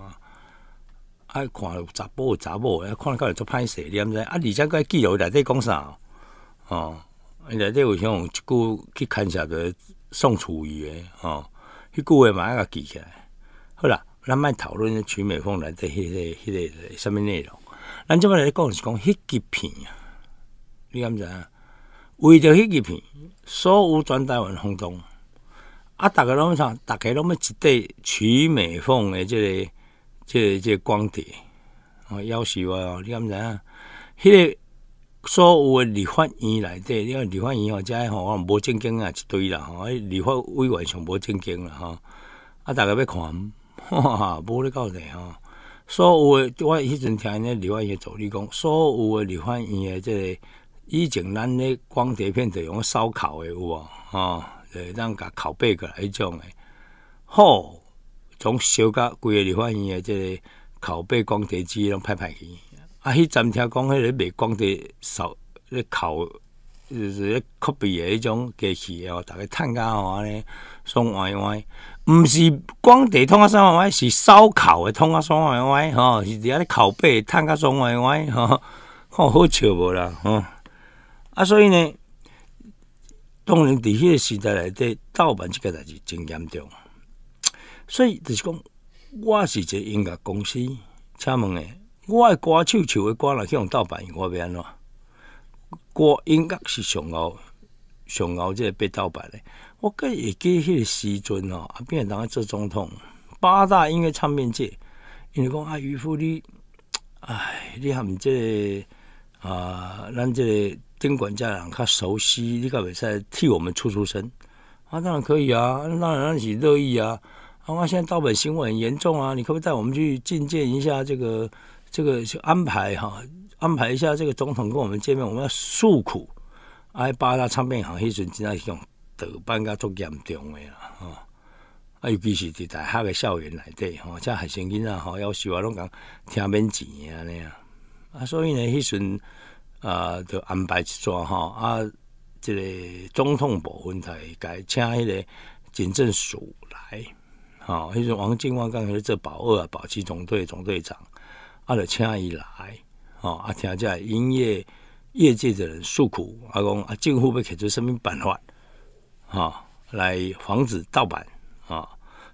爱看查甫查某，看落到足歹势，你毋知影。啊，而且个记录内底讲啥？哦，内底有像即股去牵涉着宋楚瑜，哦。迄句话嘛要记起来，好啦，咱卖讨论曲美凤来的迄个、迄个什么内容？咱即马来讲是讲迄个片啊，你敢知啊？为着迄个片，所有转台湾轰动，啊，逐个拢在，逐个拢要一堆曲美凤的即个、即个、即个光碟啊，妖秀啊，你敢知啊？迄个。所有的理发院内底，你看理发院吼，即吼无正经啊一堆啦吼，啊理发委员上无正经啦吼，啊逐个要看，哇，无咧搞咧吼。所有的我迄阵听咧理发院助理讲，所有的理发院诶，即以前咱咧光碟片就用烧烤诶有无？吼，就咱甲拷贝过来迄种诶，吼，从小甲规个理发院诶即拷贝光碟机，拢拍拍去。啊！迄站听讲，迄个卖光碟、扫咧拷，就是咧拷贝的迄种机器，哦，逐个趁家的咧，双外外，毋是光碟通啊，送外歪是烧烤的通啊，送外歪吼，是伫遐咧拷贝趁较爽外歪吼，看好笑无啦，吼。啊，所以呢，当然，伫迄个时代内底，盗版即个代志真严重。所以就是讲，我是一个音乐公司，请问诶？我爱歌手唱的歌啦，向盗版我方便咯。歌音乐是上牛，上牛即被盗版的。我个也记迄时阵哦，啊，变当阿做总统，八大音乐唱片界，因为讲啊，渔夫你，哎，你含即啊，咱即监管家人较熟悉，你可袂使替我们出出声？啊，当然可以啊，当然是乐意啊。啊，现在盗版行为很严重啊，你可不可以带我们去觐见一下这个？这个是安排哈，安排一下这个总统跟我们见面，我们要诉苦。哎，巴拉唱片行迄阵，正是用德班个足严重的啦，吼！啊，尤其是伫大黑诶校园内底，吼，即学生囡仔吼，要收啊拢讲，听免钱安尼啊！啊，所以呢，迄阵啊，就安排一桩哈，啊，即个总统部分台改请迄个警政署来，好，迄阵王金旺讲说，这保二啊，保七总队总队长。阿来请伊来，吼！阿听下音乐业界的人诉苦，阿讲阿近乎被提出什么办法，啊，来防止盗版，啊，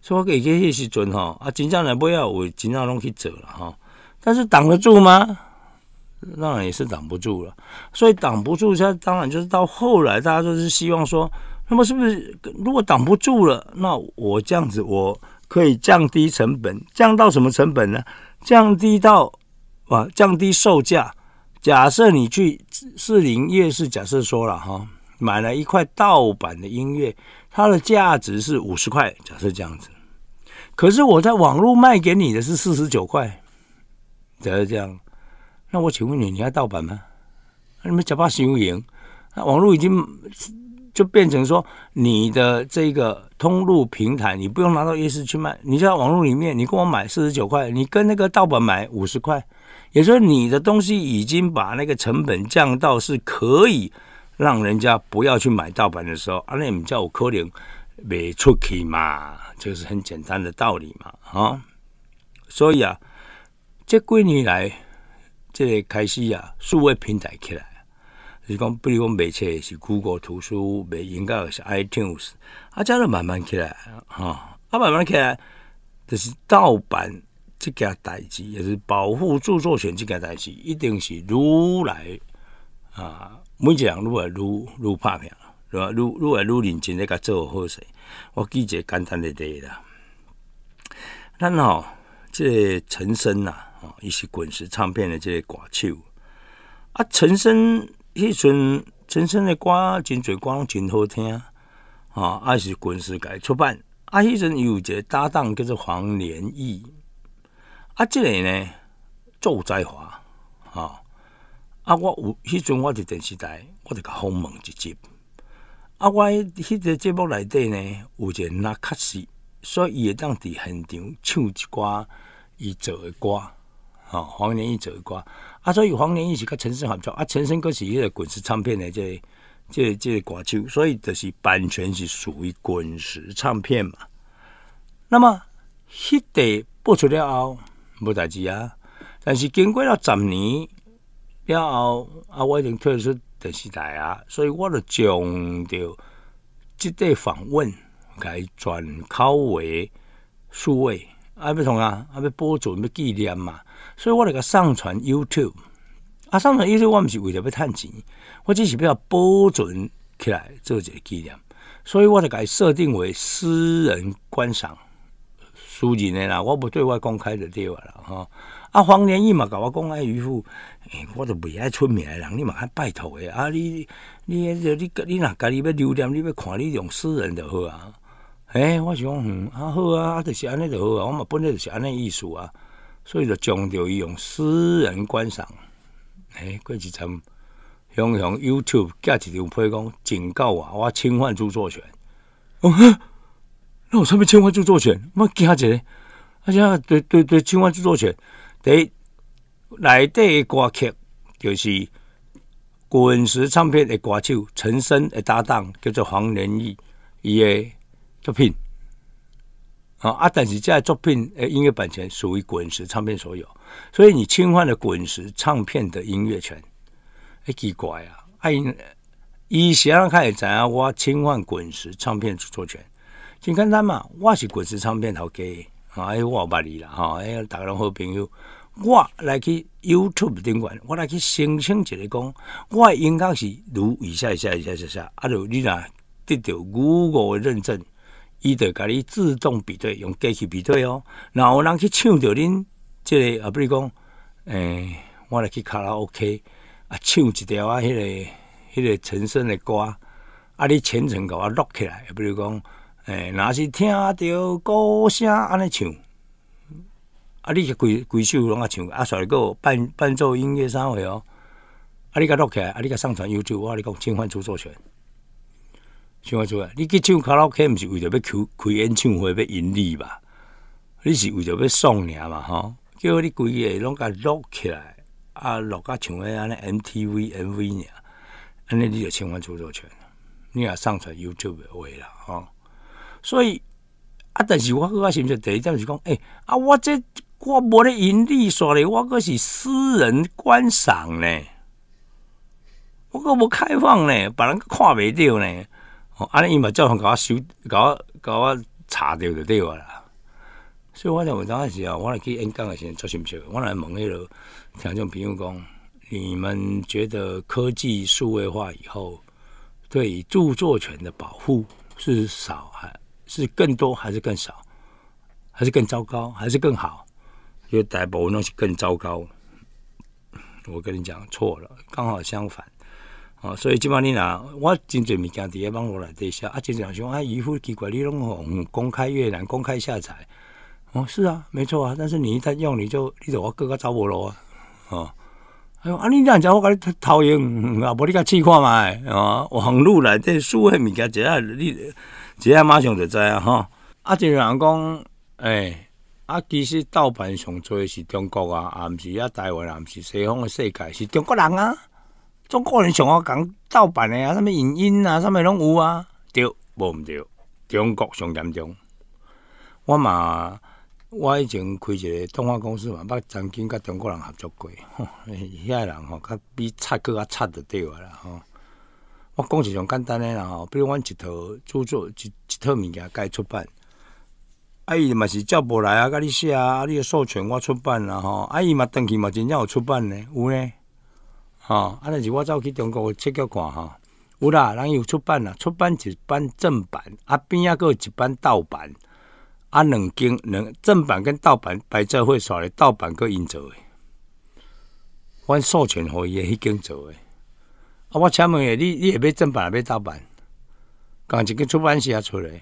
所以我记起迄时阵，哈，啊，警察来不要我警察拢去做了，哈，但是挡得住吗？当然也是挡不住了，所以挡不住，他当然就是到后来，大家就是希望说，那么是不是如果挡不住了，那我这样子我可以降低成本，降到什么成本呢？降低到，啊，降低售价。假设你去士林夜市，假设说了哈，买了一块盗版的音乐，它的价值是五十块。假设这样子，可是我在网络卖给你的是四十九块，假设这样，那我请问你，你要盗版吗？你们假发行不行？那网络已经。就变成说，你的这个通路平台，你不用拿到夜市去卖，你在网络里面，你跟我买四十九块，你跟那个盗版买五十块，也就是你的东西已经把那个成本降到是可以让人家不要去买盗版的时候，啊，那你们我可能没出去嘛，就是很简单的道理嘛，啊，所以啊，这几年来，这开始呀，数位平台起来。就是讲，比如讲，买车是 Google 图书，买音乐是 iTunes，啊，这样慢慢起来，哈，啊，慢慢起来，就是盗版这件代志，也是保护著作权这件代志，一定是如来啊，每一人如来如如拍拼，愈来如如来如认真来甲做好事，我记一个简单的例啦。咱好，这陈升呐，啊，伊是滚石唱片的这个歌手，啊，陈升。迄阵陈升的歌真侪歌拢真好听，啊，还是滚石界出版。啊，迄阵有一个搭档叫做黄连义，啊，即个呢，周在华，吼啊，我有，迄阵我伫电视台，我在甲红门一集。啊，我迄个节目内底呢，有一个纳卡斯，所以伊会当伫现场唱一歌伊做的歌，吼，黄连义做的歌。啊，所以黄连一是跟陈升合作啊，陈升哥是一个滚石唱片的这这这歌手，所以就是版权是属于滚石唱片嘛。那么，迄地播出了后冇代志啊，但是经过了十年了后，啊我已经退出电视台啊，所以我就将掉即地访问改转口为数位，啊，要从啊，啊要保存要纪念嘛。所以我来个上传 YouTube，啊，上传 YouTube 我毋是为了要趁钱，我只是要保存起来做一个纪念，所以我就改设定为私人观赏，私人的啦，我不对外公开的地啊。啦，吼。啊黄连义嘛，甲我讲，哎渔夫，诶，我都袂爱出名的人，你嘛较拜托的，啊你你，哎，你你若家己要留念，你要看，你用私人的好啊，哎，我想嗯，啊好啊，啊就是安尼就好啊，我嘛本来就是安尼意思啊。所以就强调伊用私人观赏，哎，过几怎，像像 YouTube 加一条批讲警告我，我侵犯著作权。哦呵，那我上面侵犯著作权，我惊死嘞！而且对对对，侵犯著作权，得内底歌曲就是滚石唱片的歌手陈升的搭档叫做黄仁义伊的作品。啊！啊，但是这作品诶，音乐版权属于滚石唱片所有，所以你侵犯了滚石唱片的音乐权，诶，奇怪啊！啊，以前开始怎影我侵犯滚石唱片著作权，请简单嘛！我是滚石唱片头家啊！哎，我有捌你啦！哈！哎，大家拢好朋友，我来去 YouTube 顶管，我来去申请一个讲，我应该是如以下以下以下一下，啊！就你呐得到 Google 认证。伊就甲你自动比对，用机器比对哦。然后人去唱着恁，即个啊，比如讲，诶，我来去卡拉 OK，啊，唱一条啊，迄个迄个陈升的歌，啊，你全程甲我录起来。阿比如讲，诶，若是听到歌声安尼唱，啊，你是规规手拢啊唱，啊，煞甩个伴伴奏音乐啥货哦，啊，你甲录起来，啊，你甲上传 YouTube，我你讲侵犯著作权。唱出来，你去唱卡拉 OK，毋是为着要开演唱会、要盈利吧？你是为着要送尔嘛？吼，叫你规个拢甲录起来，啊，录个像个安尼 MTV MV 念，安尼你就侵犯著作权，你也上传 YouTube 的话了，哈。所以啊，但是我个是唔是第一点是讲，哎，啊，我这我无咧盈利，煞咧，我个是私人观赏咧，我个无开放咧，别人看袂着咧。哦，安尼伊嘛照向搞我收，搞我搞我查到就对我啦。所以我在回答的时候，我来去演讲的时候做心笑，我来问迄个听众朋友工：你们觉得科技数位化以后，对著作权的保护是少还是更多，还是更少，还是更糟糕，还是更好？因为大部分那是更糟糕。我跟你讲错了，刚好相反。哦，所以即摆你若我真侪物件伫咧网络内底写，啊，经常讲啊，渔夫奇怪你拢好公开越南、公开下载，哦，是啊，没错啊，但是你一旦用，你就你就我更较走无路啊，哦，哎，啊，你哪样我甲你偷用，啊，无你甲试看嘛，啊，网络内底输诶物件一下，你一下马上就知啊，吼，啊，经人讲，哎，啊，其实盗版上诶是中国啊，啊，毋是啊台湾，啊，毋是西方诶世界，是中国人啊。中国人上好讲盗版的啊，什么影音啊，什么拢有啊？对，无毋对，中国上严重。我嘛，我以前开一个动画公司嘛，捌曾经甲中国人合作过。吼，遐个人吼，较比擦歌较就对掉啦吼。我讲是上简单诶啦吼，比如阮一套著作，一一套物件该出版。啊伊嘛是叫无来啊，甲你写啊，你授权我出版啦吼。啊伊嘛，当去嘛真正有出版呢，有咧。哦，啊！但是，我走去中国诶册角看吼，有啦，人有出版啦，出版一版正版，啊边啊个一版盗版，啊两间两正版跟盗版摆做会刷咧，盗版个印做诶，阮授权互伊诶迄间做诶。啊，我请问下，你你也要正版，要盗版？讲一个出版社出诶，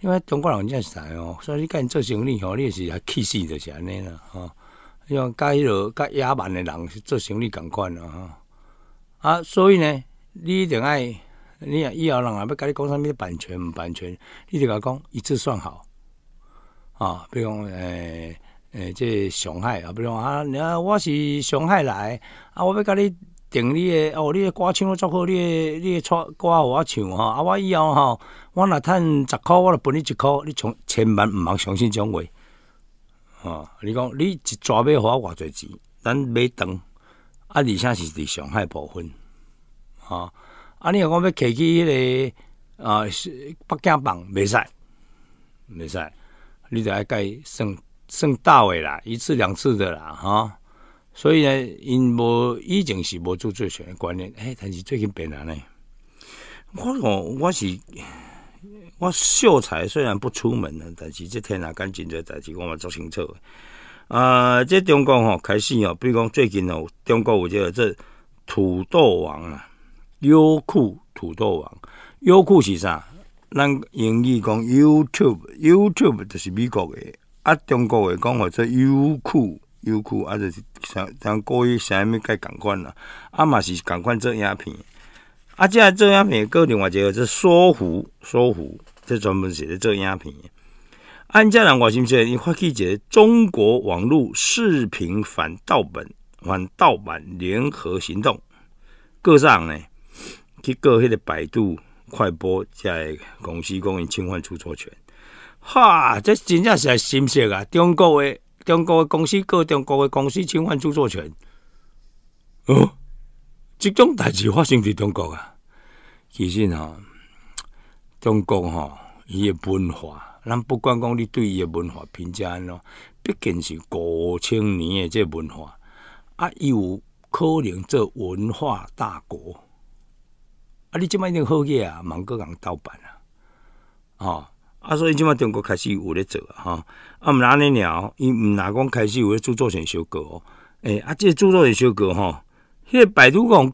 因为中国人真是啥哦，所以你因做生意吼，你是气死就是安尼啦，吼，像甲迄落甲野蛮诶人做生意共款啦，吼。啊，所以呢，你定爱，你啊，以后人啊要甲你讲啥物版权毋版权，你就甲讲一次算好。啊，比如讲，诶诶，这上海啊，比如讲啊，你啊，我是上海来，啊，我要甲你订你的哦，你的歌唱都足好，你的你的歌歌我唱吼，啊，我以后吼，我若趁十块，我就分你一块，你千万毋通相信种话。啊，你讲，你一抓互花偌侪钱，咱买断。啊，而且是伫上海部分，啊，啊，你讲要客去迄个啊，北京房，未使，未使，你得甲改算算大位啦，一次两次的啦，哈。所以呢，因无以前是无做最全的观念，哎，但是最近变难咧。我我我是我秀才，虽然不出门了，但是这天下干真的代志，我嘛做清楚。啊，即中国吼开始哦，比如讲最近哦，中国有个这土豆网啊，优酷土豆网，优酷是啥？咱英语讲 YouTube，YouTube 就是美国的，啊，中国会讲话者优酷，优酷还是像故意啥物嘫该共款啦？啊嘛是共款做影片，啊，即做影片，过另外一个是搜狐，搜狐，即专门是咧做影片。安家人我是唔是？伊发起一个中国网络视频反盗版反盗版联合行动，各上呢去各迄个百度、快播在公司公司侵犯著作权。哈，这真正是新事啊！中国诶，中国诶公司各中国诶公司侵犯著作权。哦，这种代志发生伫中国啊，其实吼，中国吼，伊诶文化。咱不管讲你对伊诶文化评价安怎，毕竟是五千年诶这文化啊，伊有可能做文化大国啊。你即摆已经好个啊，蛮多人盗版啊，哦啊，所以即摆中国开始有咧做啊，吼啊，毋们安尼了，伊毋若讲开始有咧做著作权小改哦。哎啊，即著作权小改吼，迄个百度讲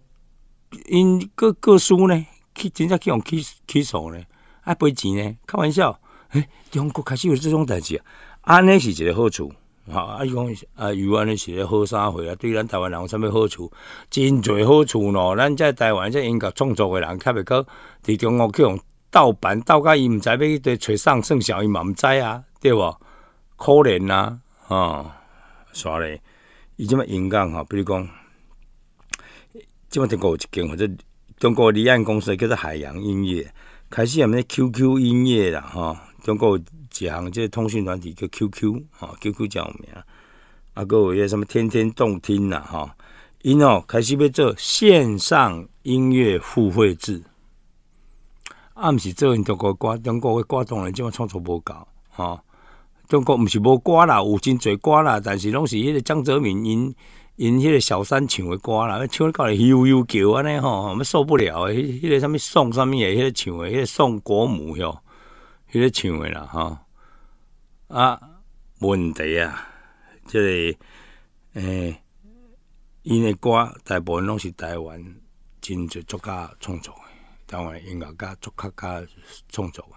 因各各书呢，去真正去用起诉手呢，啊，赔钱呢？开玩笑。欸，中国开始有这种代志啊，安尼是一个好处啊。啊，伊讲啊，有安尼是一个好社会啊，对咱台湾人有啥物好处？真侪好处喏，咱在台湾在音乐创作诶人，较袂讲，伫中国去用盗版、盗到伊毋知要对揣上算小，伊嘛毋知啊，对无？可怜啊。吼，煞咧伊即么勇敢吼，比如讲，这么国有一间或者中国离岸公司叫做海洋音乐，开始有咩 QQ 音乐啦，吼。中国一项即是通讯软体叫 QQ 啊，QQ 叫名啊，有位些什么天天动听呐哈，因哦开始要做线上音乐付费制，啊，毋是做因中国歌，中国的歌动然即晚创作无高吼，中国毋是无歌啦，有真侪歌啦，但是拢是迄个张泽民因因迄个小三唱的歌啦，唱到来悠悠久安尼吼，我们受不了诶，迄个什物宋什物诶，迄个唱的，迄个宋国母吼。个唱诶啦，吼啊，问题啊，即个诶，因诶歌大部分拢是台湾真侪作家创作诶，台湾音乐家、作曲家创作诶。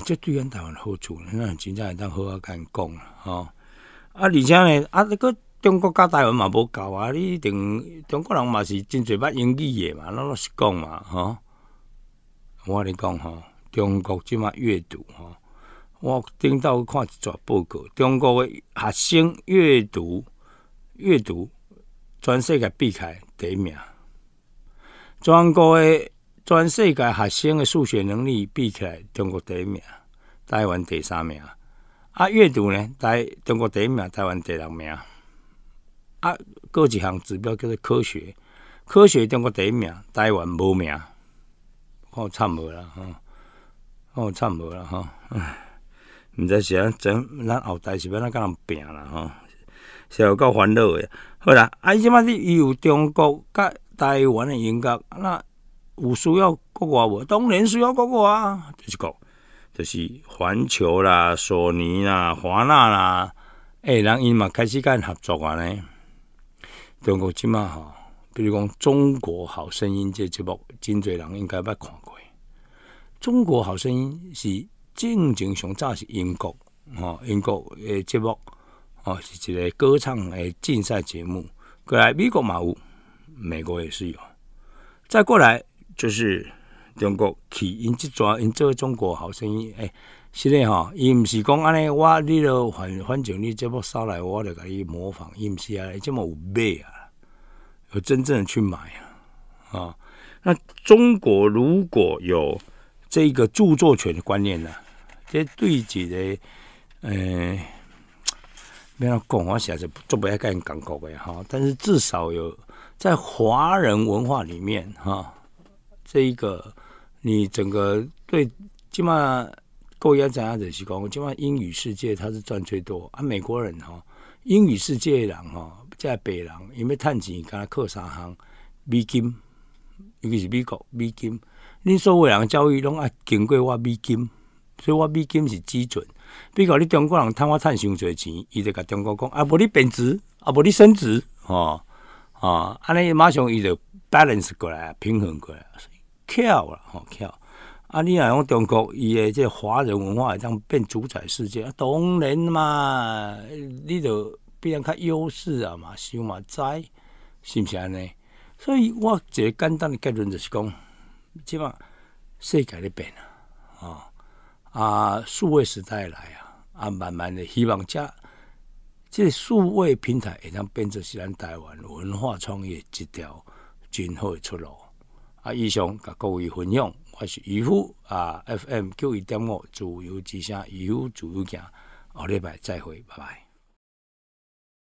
诶，这对咱台湾好处咧，若真会当好好甲因讲啦，吼，啊，而且呢，啊，这个中国甲台湾嘛，无够啊，你一定中国人嘛是真侪捌英语诶嘛，咱拢是讲嘛，吼，我你讲吼。中国即嘛阅读吼，我顶斗看一撮报告，中国诶学生阅读阅读全世界避开第一名，全国诶全世界学生诶数学能力避开中国第一名，台湾第三名啊，阅读呢台中国第一名，台湾第六名啊，过一项指标叫做科学，科学中国第一名，台湾无名，靠惨无啦吼。哦，差无啦吼，唉，毋知是安咱咱后代是要怎甲人拼啦吼，是有够烦恼诶。好啦，啊，即摆你有中国甲台湾诶音乐，那有需要国外无？当然需要国外啊，就是讲，就是环球啦、索尼啦、华纳啦，诶，人因嘛开始甲因合作啊咧。中国即摆吼，比如讲《中国好声音》这节目，真侪人应该捌看。过。中国好声音是正经上早是英国哦，英国诶节目哦是一个歌唱诶竞赛节目。过来美国嘛有，美国也是有。再过来就是中国起因，即主因做中国好声音诶，是咧吼，伊毋是讲安尼，我你都反反正你节目收来，我就甲你模仿，伊毋是啊，即么有买啊，有真正的去买啊啊。那中国如果有这一个著作权的观念呢，这对一个，呃，要讲？我想是做不要跟人讲过的哈。但是至少有在华人文化里面哈，这一个你整个对，起码够要怎样子是讲？起码英语世界他是赚最多啊。美国人哈，英语世界的人哈，在北人因为赚钱，干克三行美金，尤其是美国美金。你所有人教育拢啊经过我美金，所以我美金是基准。比如你中国人趁我趁伤侪钱，伊就甲中国讲啊，无你贬值，啊无你升值，吼啊，安尼马上伊就 balance 过来，平衡过来，巧啊，好巧。啊，你讲中国伊诶即华人文化会当变主宰世界，啊，当然嘛，你就变较优势啊嘛，想嘛知，是毋是安尼？所以我一个简单的结论就是讲。即码世界咧变啊，啊啊数位时代来啊，啊慢慢的希望，遮即数位平台会当变成是咱台湾文化创意一条真好的出路。啊，以上甲各位分享，我是渔夫啊，FM 九一点五自由之声，渔夫自由行，下礼拜再会，拜拜。